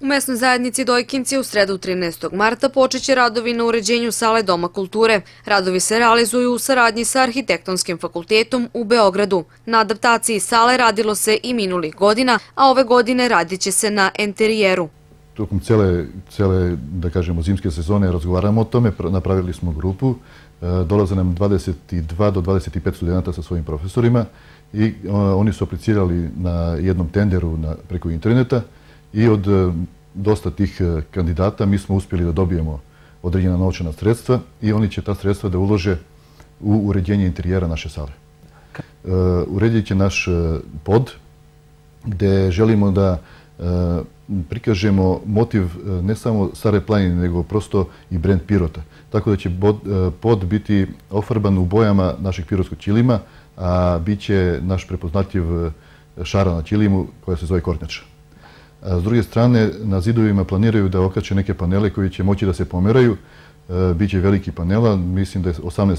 U mesnoj zajednici Dojkinci u sredu 13. marta počeće radovi na uređenju sale Doma kulture. Radovi se realizuju u saradnji sa Arhitektonskim fakultetom u Beogradu. Na adaptaciji sale radilo se i minulih godina, a ove godine radit će se na enterijeru. Tokom cele zimske sezone razgovaramo o tome, napravili smo grupu. E, dolaze nam 22 do 25 studenta sa svojim profesorima i e, oni su aplicirali na jednom tenderu preko interneta i od e, dosta tih e, kandidata mi smo uspjeli da dobijemo određena novčana sredstva i oni će ta sredstva da ulože u uređenje interijera naše sale. E, uredit će naš pod gde želimo da prikažemo motiv ne samo Sare planine, nego prosto i brend Pirota. Tako da će pod biti ofarban u bojama našeg pirotskog ćilima, a bit će naš prepoznatljiv šara na ćilimu koja se zove Kornjača. S druge strane, na zidovima planiraju da okraće neke panele koje će moći da se pomeraju. E, Biće veliki panela, mislim da je 18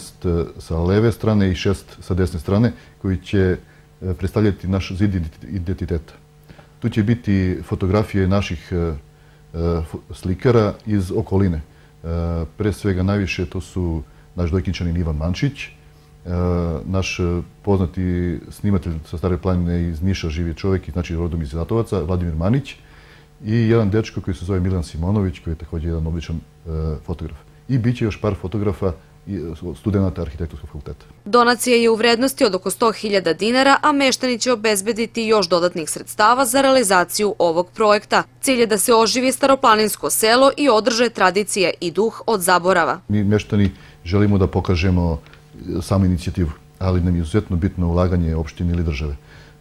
e, sa leve strane i 6 sa desne strane, koji će e, predstavljati naš zid identiteta. Tu će biti fotografije naših slikara iz okoline. Pre svega najviše to su naš dojkinčanin Ivan Mančić, E, naš e, poznati snimatelj sa Stare planine iz Niša živi čovjek, znači rodom iz Zatovaca, Vladimir Manić, i jedan dečko koji se zove Milan Simonović, koji je također jedan običan e, fotograf. I bit će još par fotografa studenta arhitekturskog fakulteta. Donacija je u vrednosti od oko 100.000 dinara, a meštani će obezbediti još dodatnih sredstava za realizaciju ovog projekta. Cilj je da se oživi staroplaninsko selo i održe tradicije i duh od zaborava. Mi meštani želimo da pokažemo samu inicijativu, ali nam je izuzetno bitno ulaganje opštine ili države.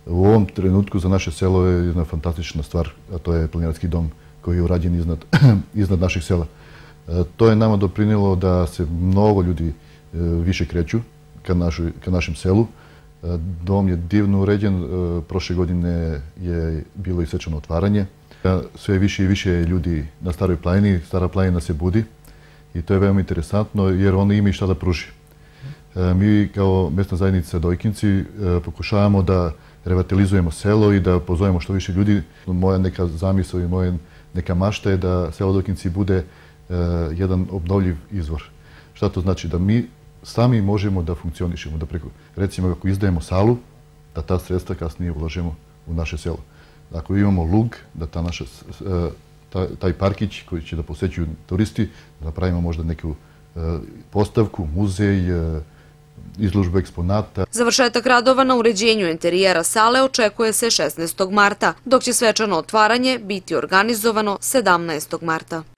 U ovom trenutku za naše selo je jedna fantastična stvar, a to je planiratski dom koji je urađen iznad naših sela. E, to je nama doprinilo da se mnogo ljudi e, više kreću ka našem selu. E, dom je divno uređen, prošle godine je bilo i svečano otvaranje. Sve više i više ljudi na staroj planini, stara planina se budi i to je veoma interesantno jer oni i šta da pružuju. E, mi kao mjestna zajednica Dojkinci e, pokušavamo da revitalizujemo selo i da pozovemo što više ljudi. Moja neka zamisla i moja neka mašta je da selo Dojkinci bude e, jedan obnovljiv izvor. Šta to znači? Da mi sami možemo da funkcionišemo. Recimo, ako izdajemo salu, da ta sredstva kasnije uložemo u naše selo. Ako imamo lug, da ta naša taj parkić koji će da posećuju turisti, da pravimo možda neku postavku, muzej, izlužbe eksponata. Završetak radova na uređenju interijera sale očekuje se 16. marta, dok će svečano otvaranje biti organizovano 17. marta.